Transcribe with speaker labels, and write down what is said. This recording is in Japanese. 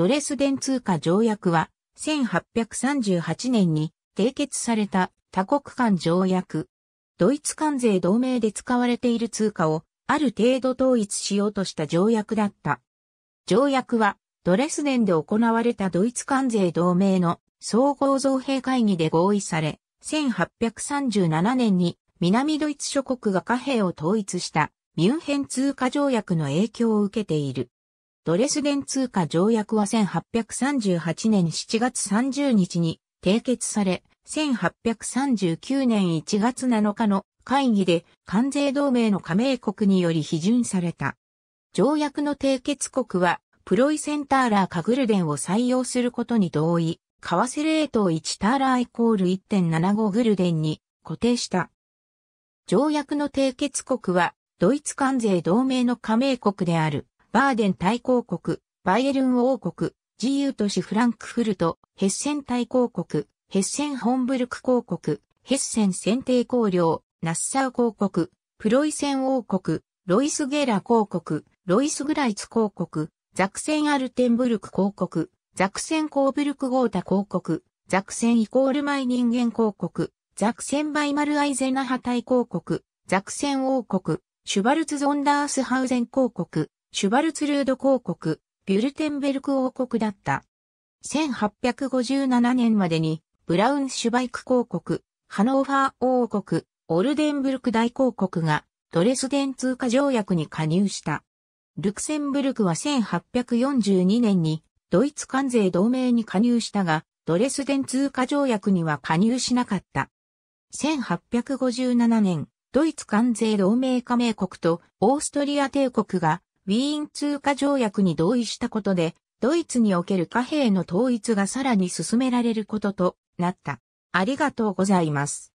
Speaker 1: ドレスデン通貨条約は、1838年に締結された多国間条約。ドイツ関税同盟で使われている通貨をある程度統一しようとした条約だった。条約はドレスデンで行われたドイツ関税同盟の総合造幣会議で合意され、1837年に南ドイツ諸国が貨幣を統一したミュンヘン通貨条約の影響を受けている。ドレスデン通貨条約は1838年7月30日に締結され、1839年1月7日の会議で関税同盟の加盟国により批准された。条約の締結国はプロイセンターラーカグルデンを採用することに同意、為替レートを1ターラーイコール1.75グルデンに固定した。条約の締結国はドイツ関税同盟の加盟国である。バーデン大公国、バイエルン王国、自由都市フランクフルト、ヘッセン大公国、ヘッセンホンブルク公国、ヘッセン選定公領、ナッサウ公国、プロイセン王国、ロイスゲラ公国、ロイスグライツ公国、ザクセンアルテンブルク公国、ザクセンコーブルクゴータ公国、ザクセンイコールマイ人間公国、ザクセンバイマルアイゼナハ大公国、ザクセン王国、シュバルツ・ゾンダースハウゼン公国、シュバルツルード公国、ビュルテンベルク王国だった。1857年までに、ブラウンシュバイク公国、ハノーファー王国、オルデンブルク大公国が、ドレスデン通貨条約に加入した。ルクセンブルクは1842年に、ドイツ関税同盟に加入したが、ドレスデン通貨条約には加入しなかった。1857年、ドイツ関税同盟加盟国とオーストリア帝国がウィーン通貨条約に同意したことで、ドイツにおける貨幣の統一がさらに進められることとなった。ありがとうございます。